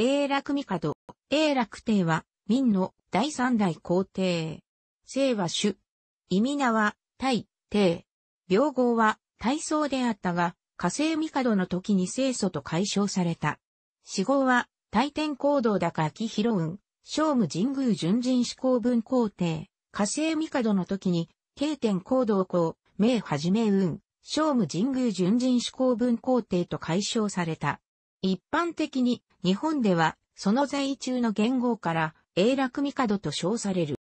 永楽帝、永楽帝は、明の第三代皇帝。姓は主。意味名は、大、帝。病号は、大宗であったが、火星帝の時に清楚と解消された。死後は、大天行動高秋広運、聖武神宮純人思考文皇帝。火星帝の時に、慶天行動公、明はじめ雲、聖武神宮純人思考文皇帝と解消された。一般的に日本ではその在位中の元号から永楽帝と称される。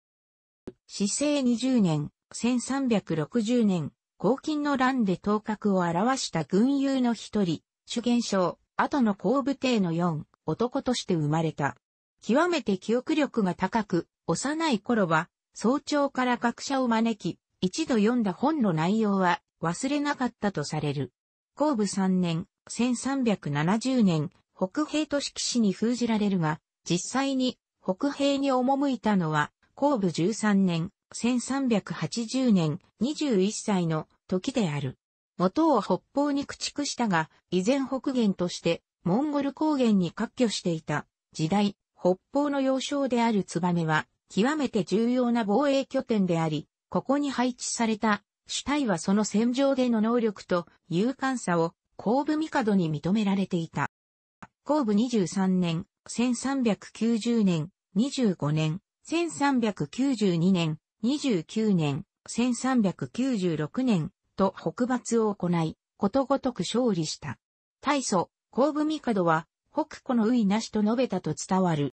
市政20年、1360年、黄金の乱で頭角を表した軍友の一人、主元将、後の後武帝の四、男として生まれた。極めて記憶力が高く、幼い頃は、早朝から学者を招き、一度読んだ本の内容は忘れなかったとされる。後武三年、1370年、北平都市騎士に封じられるが、実際に北平に赴いたのは、後部13年、1380年、21歳の時である。元を北方に駆逐したが、依然北限として、モンゴル高原に割拠していた時代、北方の要衝であるツバメは、極めて重要な防衛拠点であり、ここに配置された主体はその戦場での能力と勇敢さを神武帝に認められていた。神武23年、1390年、25年、1392年、29年、1396年と北伐を行い、ことごとく勝利した。大祖、神武帝は、北古の意なしと述べたと伝わる。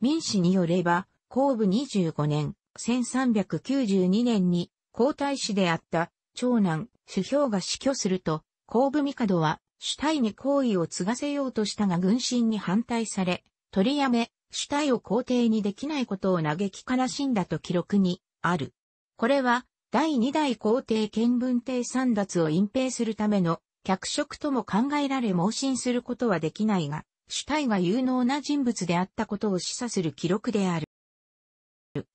民史によれば、神武25年、1392年に、皇太子であった、長男、主兵が死去すると、後部帝は、主体に行為を継がせようとしたが軍心に反対され、取りやめ、主体を皇帝にできないことを嘆き悲しんだと記録にある。これは、第二代皇帝見文帝三奪を隠蔽するための脚色とも考えられ盲信することはできないが、主体が有能な人物であったことを示唆する記録である。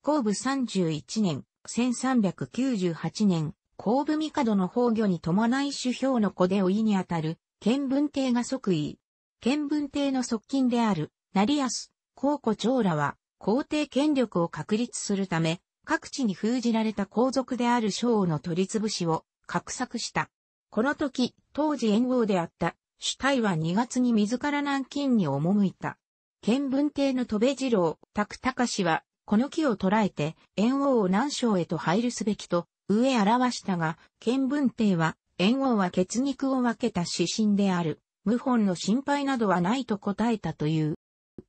後部31年、1398年、後部帝の崩御に伴い主表の子でおいにあたる、見文帝が即位。見文帝の側近である、成安、高古長らは、皇帝権力を確立するため、各地に封じられた皇族である将の取り潰しを、画策した。この時、当時縁王であった、主体は2月に自ら南京に赴いた。見文帝の戸部次郎、拓隆は、この木を捉えて、縁王を南省へと入るすべきと、上表したが、見文帝は、炎王は血肉を分けた指針である。謀反の心配などはないと答えたという。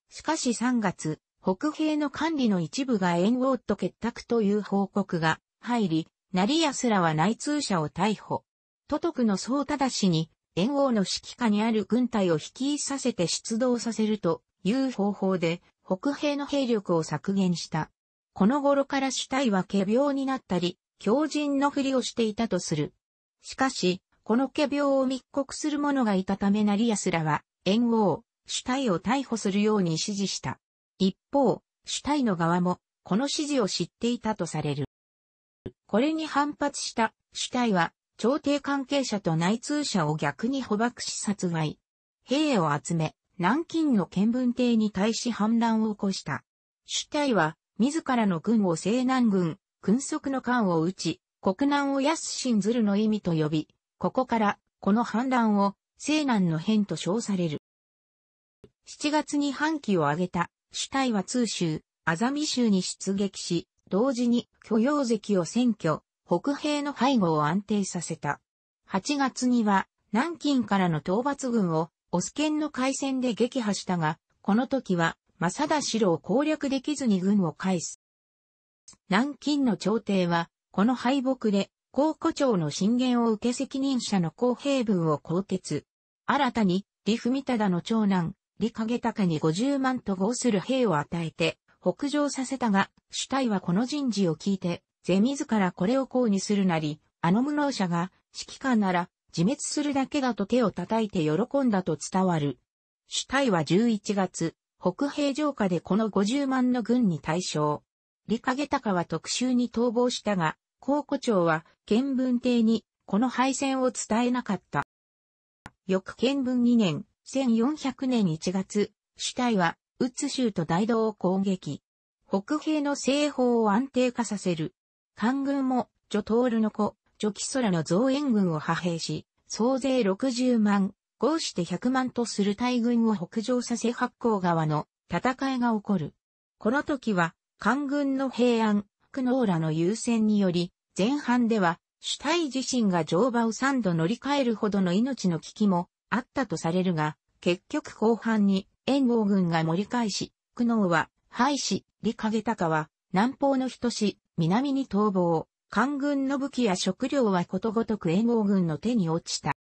しかし3月、北兵の管理の一部が炎王と結託という報告が入り、成安らは内通者を逮捕。都督の総忠氏に、炎王の指揮下にある軍隊を率いさせて出動させるという方法で、北兵の兵力を削減した。この頃から主体は仮病になったり、狂人のふりをしていたとする。しかし、この家病を密告する者がいたため成安らは、炎王、主体を逮捕するように指示した。一方、主体の側も、この指示を知っていたとされる。これに反発した主体は、朝廷関係者と内通者を逆に捕獲し殺害。兵を集め、南京の見聞帝に対し反乱を起こした。主体は、自らの軍を西南軍、君足の艦を打ち、国難を安心ずるの意味と呼び、ここから、この反乱を、西南の変と称される。7月に反旗を挙げた、主体は通州、あざみ州に出撃し、同時に許容石を占拠、北兵の背後を安定させた。8月には、南京からの討伐軍を、オス県の海戦で撃破したが、この時は、正田城を攻略できずに軍を返す。南京の朝廷は、この敗北で、高古庁の進言を受け責任者の公平文を更迭。新たに、李文忠の長男、李景隆に50万と合する兵を与えて、北上させたが、主体はこの人事を聞いて、是自らこれを公にするなり、あの無能者が、指揮官なら、自滅するだけだと手を叩いて喜んだと伝わる。主体は11月、北平城下でこの50万の軍に対象。李影隆は特集に逃亡したが、高古町は見聞帝にこの敗戦を伝えなかった。翌見聞2年、1400年1月、主体は、宇津州と大道を攻撃。北兵の西方を安定化させる。官軍も、ジョトールの子、ジョキソラの増援軍を派兵し、総勢60万、合して100万とする大軍を北上させ八甲川の戦いが起こる。この時は、官軍の平安、クノーラの優先により、前半では、主体自身が乗馬を3度乗り換えるほどの命の危機もあったとされるが、結局後半に援護軍が盛り返し、苦悩は廃止、利影隆は南方の人し、南に逃亡、官軍の武器や食料はことごとく援護軍の手に落ちた。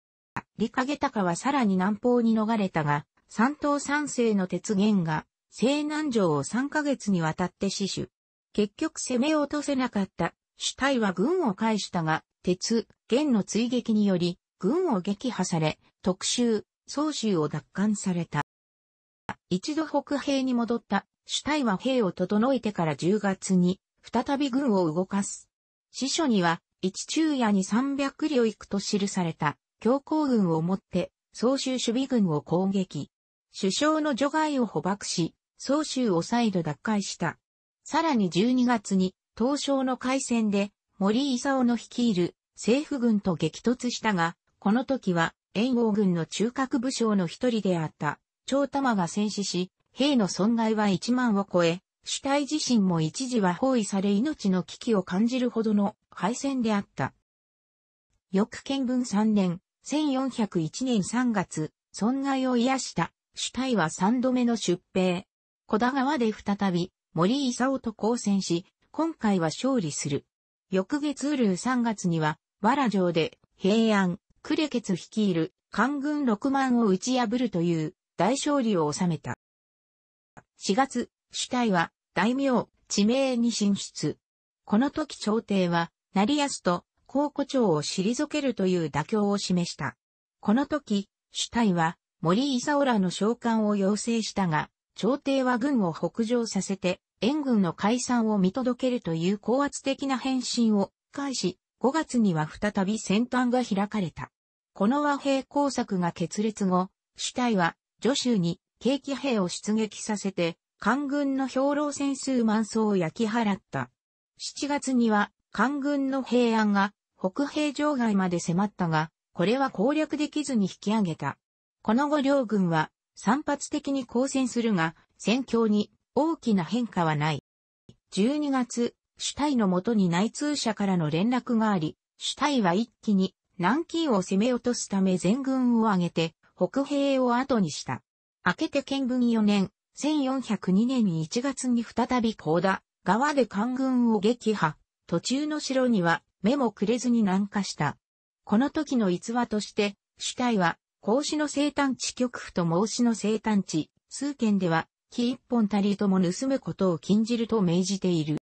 利影隆はさらに南方に逃れたが、三島三世の鉄源が西南城を3ヶ月にわたって死守。結局攻め落とせなかった主体は軍を返したが、鉄、元の追撃により、軍を撃破され、特集、総州を奪還された。一度北兵に戻った主体は兵を整えてから10月に、再び軍を動かす。司書には、一昼夜に300両行くと記された、強行軍をもって、総州守備軍を攻撃。首相の除外を捕獲し、総州を再度奪回した。さらに12月に、東証の海戦で、森勲の率いる政府軍と激突したが、この時は、援護軍の中核武将の一人であった、長玉が戦死し、兵の損害は1万を超え、主体自身も一時は包囲され命の危機を感じるほどの敗戦であった。翌見文3年、1401年3月、損害を癒した、主体は3度目の出兵、小田川で再び、森勲と交戦し、今回は勝利する。翌月ルー3月には、わら城で、平安、クレケツ率いる、官軍6万を打ち破るという、大勝利を収めた。4月、主体は、大名、地名に進出。この時朝廷は、成安と、高古町を退けるという妥協を示した。この時、主体は、森勲らの召喚を要請したが、朝廷は軍を北上させて、援軍の解散を見届けるという高圧的な返信を返し、5月には再び戦端が開かれた。この和平工作が決裂後、主体は、助州に、景気兵を出撃させて、官軍の兵糧戦数万層を焼き払った。7月には、官軍の平安が、北平城外まで迫ったが、これは攻略できずに引き上げた。この後両軍は、散発的に抗戦するが、戦況に大きな変化はない。12月、主体のもとに内通者からの連絡があり、主体は一気に南京を攻め落とすため全軍を挙げて北兵を後にした。明けて建軍4年、1402年に1月に再び高田、側で官軍を撃破、途中の城には目もくれずに南下した。この時の逸話として、主体は孔子の生誕地極府と孟子の生誕地、数県では、木一本たりとも盗むことを禁じると命じている。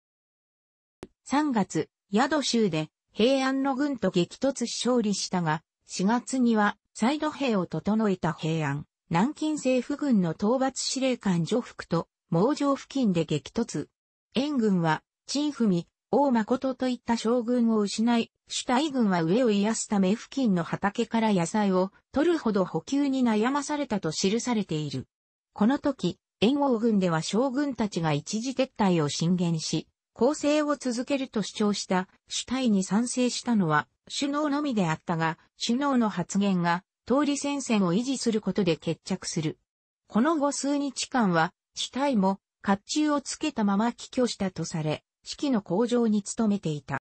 3月、宿州で平安の軍と激突し勝利したが、4月には再度兵を整えた平安、南京政府軍の討伐司令官女福と、毛城付近で激突。援軍は、陳文、王誠といった将軍を失い、主体軍は上を癒すため付近の畑から野菜を取るほど補給に悩まされたと記されている。この時、援王軍では将軍たちが一時撤退を進言し、攻勢を続けると主張した主体に賛成したのは首脳のみであったが、首脳の発言が通り戦線を維持することで決着する。この後数日間は主体も甲冑をつけたまま帰居したとされ、士気の向上に努めていた。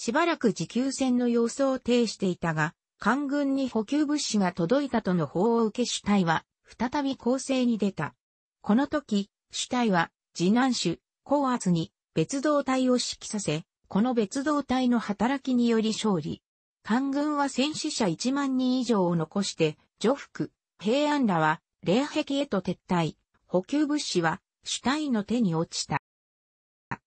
しばらく持久戦の様相を呈していたが、官軍に補給物資が届いたとの報を受け主体は、再び攻勢に出た。この時、主体は、次男主、高圧に別動隊を指揮させ、この別動隊の働きにより勝利。官軍は戦死者1万人以上を残して、除服、平安らは、霊壁へと撤退、補給物資は、主体の手に落ちた。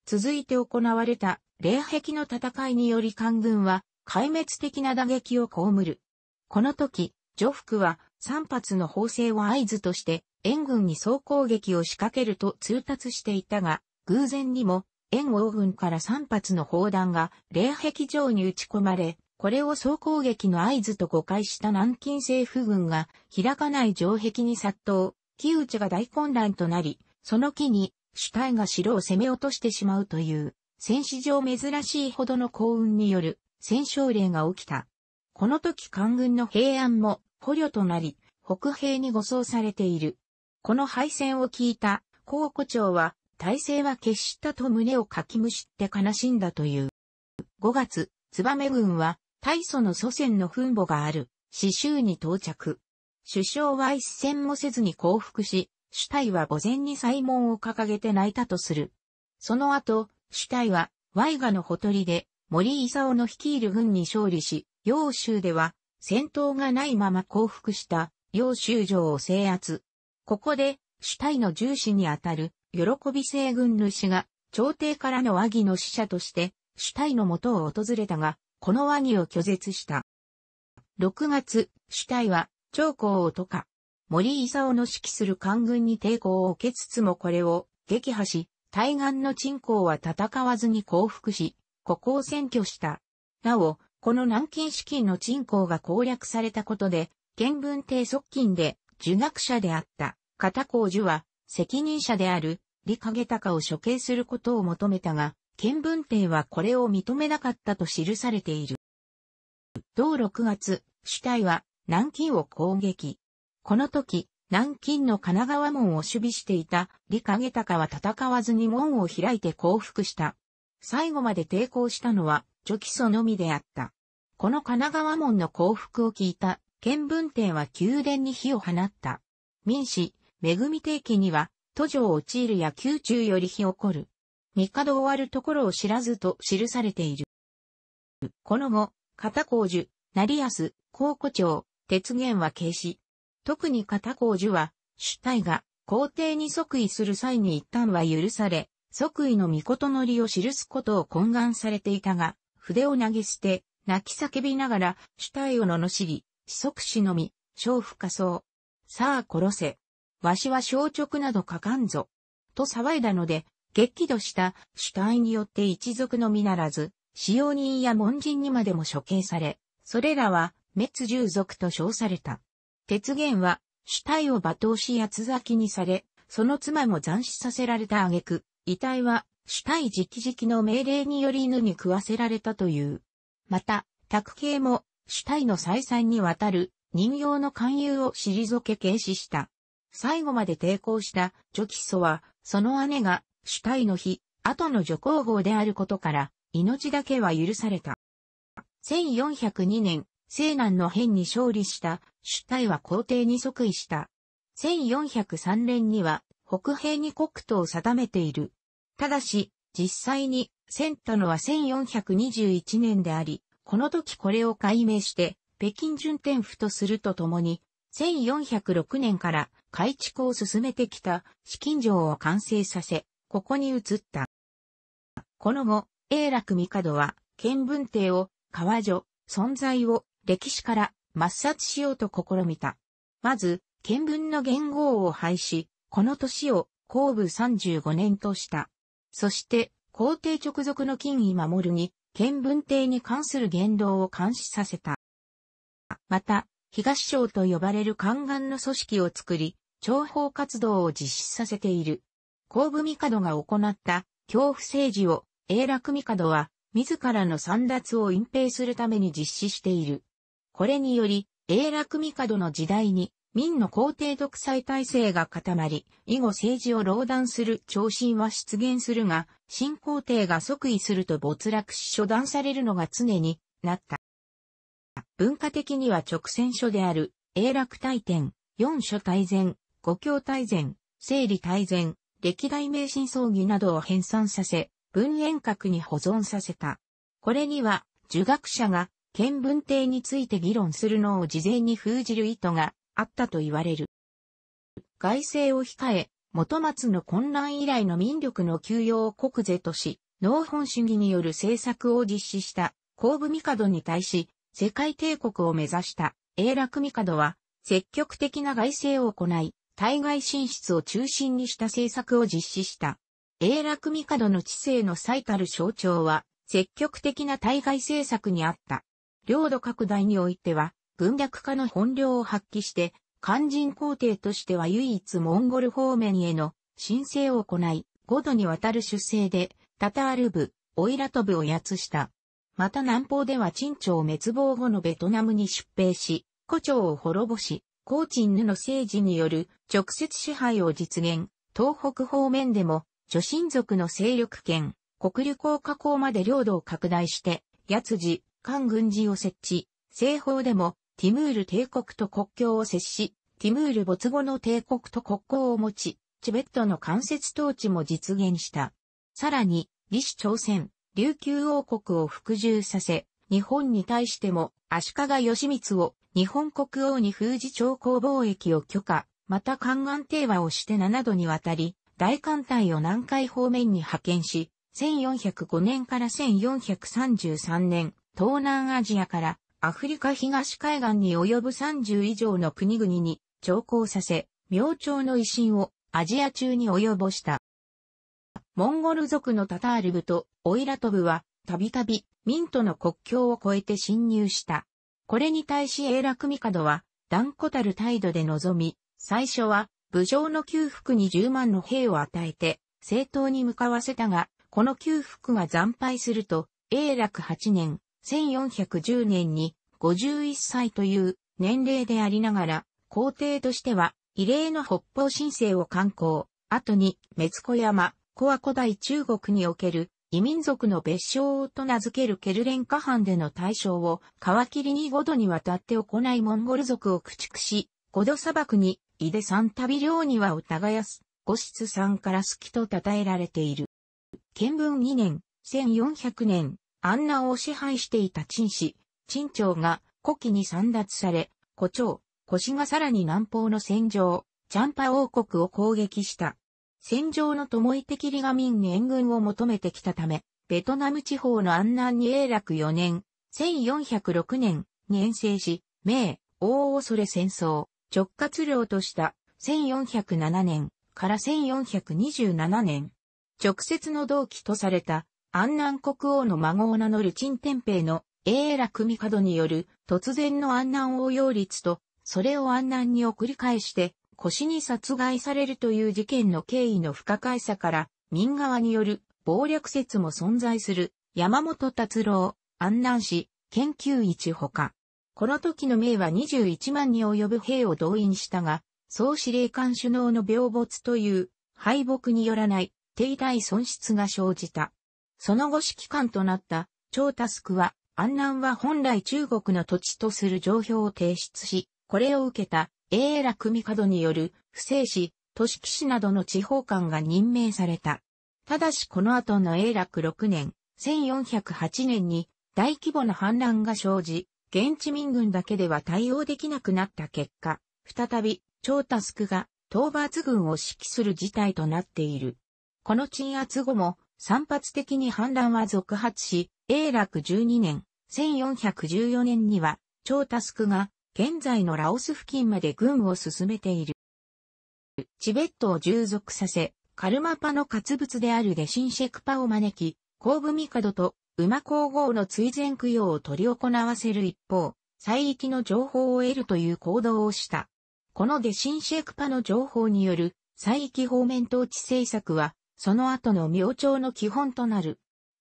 続いて行われた霊壁の戦いにより官軍は壊滅的な打撃を被る。この時、徐福は3発の砲声を合図として援軍に総攻撃を仕掛けると通達していたが、偶然にも援王軍から3発の砲弾が霊壁上に撃ち込まれ、これを総攻撃の合図と誤解した南京政府軍が開かない城壁に殺到、木内が大混乱となり、その木に主体が城を攻め落としてしまうという。戦史上珍しいほどの幸運による戦勝例が起きた。この時官軍の平安も捕虜となり、北兵に護送されている。この敗戦を聞いた、高古長は、体制は決したと胸をかきむしって悲しんだという。5月、燕軍は、大祖の祖先の墳墓がある、死州に到着。首相は一戦もせずに降伏し、主体は墓前に祭門を掲げて泣いたとする。その後、主体は、ワイガのほとりで、森勲の率いる軍に勝利し、楊州では、戦闘がないまま降伏した、楊州城を制圧。ここで、主体の重視にあたる、喜び西軍主が、朝廷からの和議の使者として、主体の元を訪れたが、この和議を拒絶した。6月、主体は、長江をとか、森勲の指揮する官軍に抵抗を受けつつもこれを撃破し、対岸の鎮港は戦わずに降伏し、ここを占拠した。なお、この南京資金の鎮港が攻略されたことで、見文帝側近で受学者であった片光樹は責任者である李影隆を処刑することを求めたが、見文帝はこれを認めなかったと記されている。同6月、主体は南京を攻撃。この時、南京の神奈川門を守備していた李景隆は戦わずに門を開いて降伏した。最後まで抵抗したのは除基礎のみであった。この神奈川門の降伏を聞いた見文帝は宮殿に火を放った。民氏、恵帝家には、途上を陥るや宮中より火起こる。帝終わるところを知らずと記されている。この後、片工樹、成安、高古町、鉄源は消し、特に片光樹は、主体が皇帝に即位する際に一旦は許され、即位の御事のりを記すことを懇願されていたが、筆を投げ捨て、泣き叫びながら主体を罵り、子息死のみ、娼負仮装。さあ殺せ。わしは小直など書かんぞ。と騒いだので、激怒した主体によって一族のみならず、使用人や門人にまでも処刑され、それらは滅従族と称された。鉄源は、主体を罵倒し八つ咲きにされ、その妻も斬死させられた挙句、遺体は、主体直々の命令により犬に食わせられたという。また、卓系も、主体の再三にわたる、人形の勧誘を退け軽視した。最後まで抵抗した女基礎は、その姉が主体の日、後の女皇后であることから、命だけは許された。1402年、西南の変に勝利した主体は皇帝に即位した。1403年には北平に国都を定めている。ただし、実際に遷ったのは1421年であり、この時これを解明して北京順天府とするとともに、1406年から改築を進めてきた資金城を完成させ、ここに移った。この後、永楽帝は、見文帝を、川女、存在を、歴史から抹殺しようと試みた。まず、見聞の元号を廃止、この年を後部35年とした。そして、皇帝直属の金位守に、見聞帝に関する言動を監視させた。また、東省と呼ばれる宦官の組織を作り、情報活動を実施させている。後部帝が行った恐怖政治を、永楽帝は、自らの散脱を隠蔽するために実施している。これにより、英楽帝の時代に、民の皇帝独裁体制が固まり、以後政治を壟断する長身は出現するが、新皇帝が即位すると没落し処断されるのが常になった。文化的には直線書である、英楽大典、四書大全、五教大全、整理大全、歴代名神葬儀などを編纂させ、文円閣に保存させた。これには、儒学者が見聞帝について議論するのを事前に封じる意図があったと言われる。外政を控え、元松の混乱以来の民力の休養を国是とし、農本主義による政策を実施した後部帝に対し、世界帝国を目指した永楽帝は、積極的な外政を行い、対外進出を中心にした政策を実施した。永楽帝の知性の最たる象徴は、積極的な対外政策にあった。領土拡大においては、軍略化の本領を発揮して、肝心皇帝としては唯一モンゴル方面への申請を行い、五度にわたる出征で、タタール部、オイラト部をやつした。また南方では陳朝滅亡後のベトナムに出兵し、古朝を滅ぼし、高ンヌの政治による直接支配を実現、東北方面でも、諸神族の勢力圏、国流を加工まで領土を拡大して、八辻、艦軍事を設置、西方でもティムール帝国と国境を接し、ティムール没後の帝国と国交を持ち、チベットの間接統治も実現した。さらに、李氏朝鮮、琉球王国を服従させ、日本に対しても足利義満を日本国王に封じ朝貢貿易を許可、また宦官定和をして7度にわたり、大艦隊を南海方面に派遣し、1405年から1433年、東南アジアからアフリカ東海岸に及ぶ30以上の国々に調校させ、明朝の威信をアジア中に及ぼした。モンゴル族のタタール部とオイラト部は、たびたび、ミントの国境を越えて侵入した。これに対し英楽帝は、断固たる態度で臨み、最初は、武将の旧服に10万の兵を与えて、政党に向かわせたが、この旧服が惨敗すると、英楽8年、1410年に51歳という年齢でありながら、皇帝としては異例の北方申請を刊行、後に、滅子山、コ和古代中国における異民族の別称と名付けるケルレンカ藩での対象を皮切りに5度にわたって行いモンゴル族を駆逐し、5度砂漠に、井出三ン旅領庭をやす、五室さんから好きと称えられている。建文2年、1400年、安南を支配していた陳氏、陳朝が古希に散奪され、古朝、古氏がさらに南方の戦場、チャンパ王国を攻撃した。戦場の友井的リガ民援軍を求めてきたため、ベトナム地方の安南に永楽4年、1406年、に遠征し、明、を恐れ戦争、直轄領とした1407年から1427年、直接の同期とされた安南国王の孫を名乗る陳天平の永楽門による突然の安南応用率と、それを安南に送り返して、腰に殺害されるという事件の経緯の不可解さから、民側による暴略説も存在する山本達郎、安南市、研究一ほか。この時の名は21万に及ぶ兵を動員したが、総司令官首脳の病没という敗北によらない、停滞損失が生じた。その後指揮官となった、張タスクは、安南は本来中国の土地とする状況を提出し、これを受けた、永楽帝による、不正市、都市市などの地方官が任命された。ただしこの後の永楽6年、1408年に大規模な反乱が生じ、現地民軍だけでは対応できなくなった結果、再び、張タスクが討伐軍を指揮する事態となっている。この鎮圧後も、散発的に反乱は続発し、永楽12年、1414年には、超タスクが、現在のラオス付近まで軍を進めている。チベットを従属させ、カルマパの活物であるデシンシェクパを招き、後部帝と馬皇后の追善供養を取り行わせる一方、西域の情報を得るという行動をした。このデシンシェクパの情報による、西域方面統治政策は、その後の明朝の基本となる。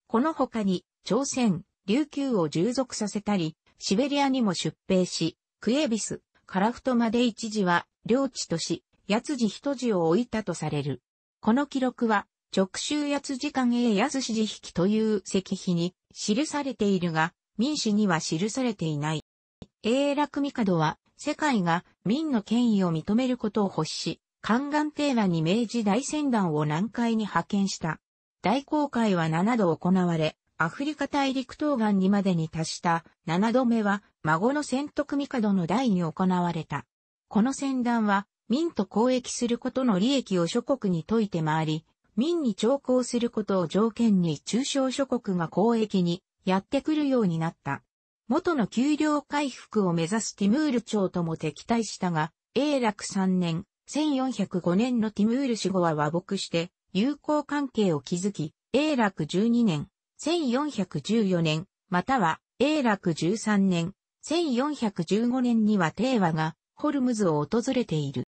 この他に、朝鮮、琉球を従属させたり、シベリアにも出兵し、クエビス、カラフトまで一時は、領地とし、八辻人字を置いたとされる。この記録は、直州八時間へ八辻引という石碑に記されているが、民史には記されていない。永楽帝は、世界が民の権威を認めることを欲し、宦官テーマに明治大船団を南海に派遣した。大航海は7度行われ、アフリカ大陸東岸にまでに達した7度目は孫の仙徳帝の代に行われた。この船団は民と交易することの利益を諸国に解いて回り、民に徴航することを条件に中小諸国が交易にやってくるようになった。元の給料回復を目指すティムール朝とも敵対したが、永楽3年、1405年のティムール・死後は和睦して、友好関係を築き、永楽12年、1414年、または永楽13年、1415年には帝和がホルムズを訪れている。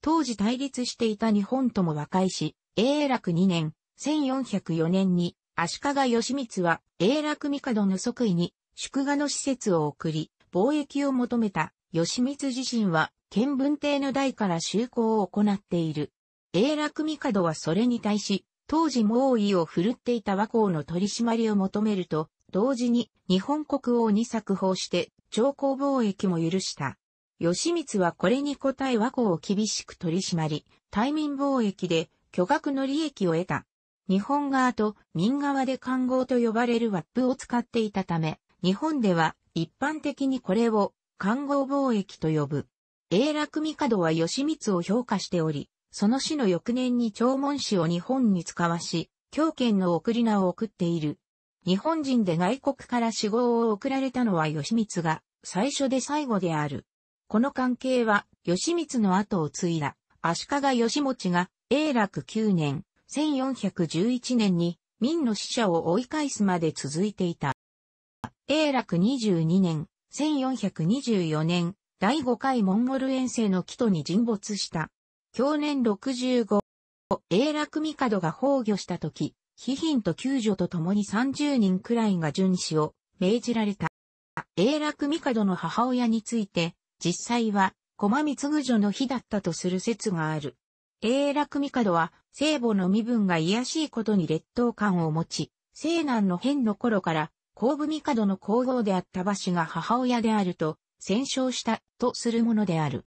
当時対立していた日本とも和解し、永楽2年、1404年に足利義満は永楽帝の即位に祝賀の施設を送り、貿易を求めた義満自身は見聞帝の代から修行を行っている。永楽帝はそれに対し、当時猛威を振るっていた和光の取り締まりを求めると、同時に日本国王に作法して、朝貢貿易も許した。義満はこれに応え和光を厳しく取り締まり、対民貿易で巨額の利益を得た。日本側と民側で官合と呼ばれるワップを使っていたため、日本では一般的にこれを官合貿易と呼ぶ。永楽帝は義満を評価しており、その死の翌年に弔問氏を日本に使わし、狂犬の送り名を送っている。日本人で外国から死亡を送られたのは義満が最初で最後である。この関係は義満の後を継いだ足利義持が永楽9年1411年に民の死者を追い返すまで続いていた。永楽22年1424年第5回モンゴル遠征の帰途に沈没した。去年65、英楽帝が崩御した時、貴賓と救助と共に30人くらいが巡視を命じられた。英楽帝の母親について、実際は、駒光女の日だったとする説がある。英楽帝は、聖母の身分が癒しいことに劣等感を持ち、西南の変の頃から、後部帝の皇后であった馬氏が母親であると戦勝したとするものである。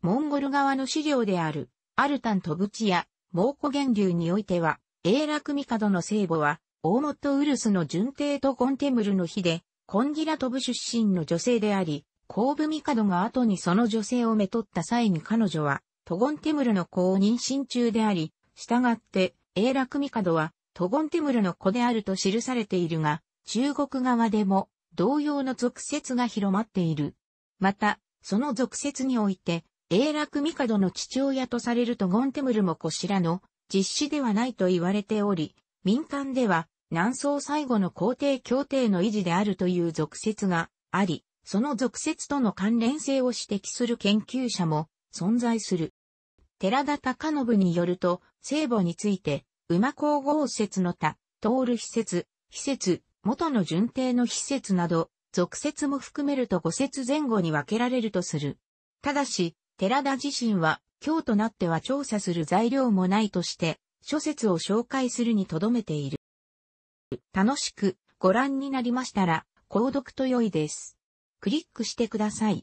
モンゴル側の資料である、アルタントブチや、蒙古源流においては、永楽帝の聖母は、大本ウルスの順帝とコンテムルの日で、コンギラトブ出身の女性であり、後部帝が後にその女性をめとった際に彼女は、トゴンテムルの子を妊娠中であり、従って、永楽帝は、トゴンテムルの子であると記されているが、中国側でも、同様の俗説が広まっている。また、その俗説において、永楽帝の父親とされるとゴンテムルもこしらの実施ではないと言われており、民間では南宋最後の皇帝協定の維持であるという俗説があり、その俗説との関連性を指摘する研究者も存在する。寺田隆信によると、聖母について、馬皇后説の他、通る施設、施設、元の順定の施設など、俗説も含めると五説前後に分けられるとする。ただし、寺田自身は、今日となっては調査する材料もないとして、諸説を紹介するにとどめている。楽しくご覧になりましたら、購読と良いです。クリックしてください。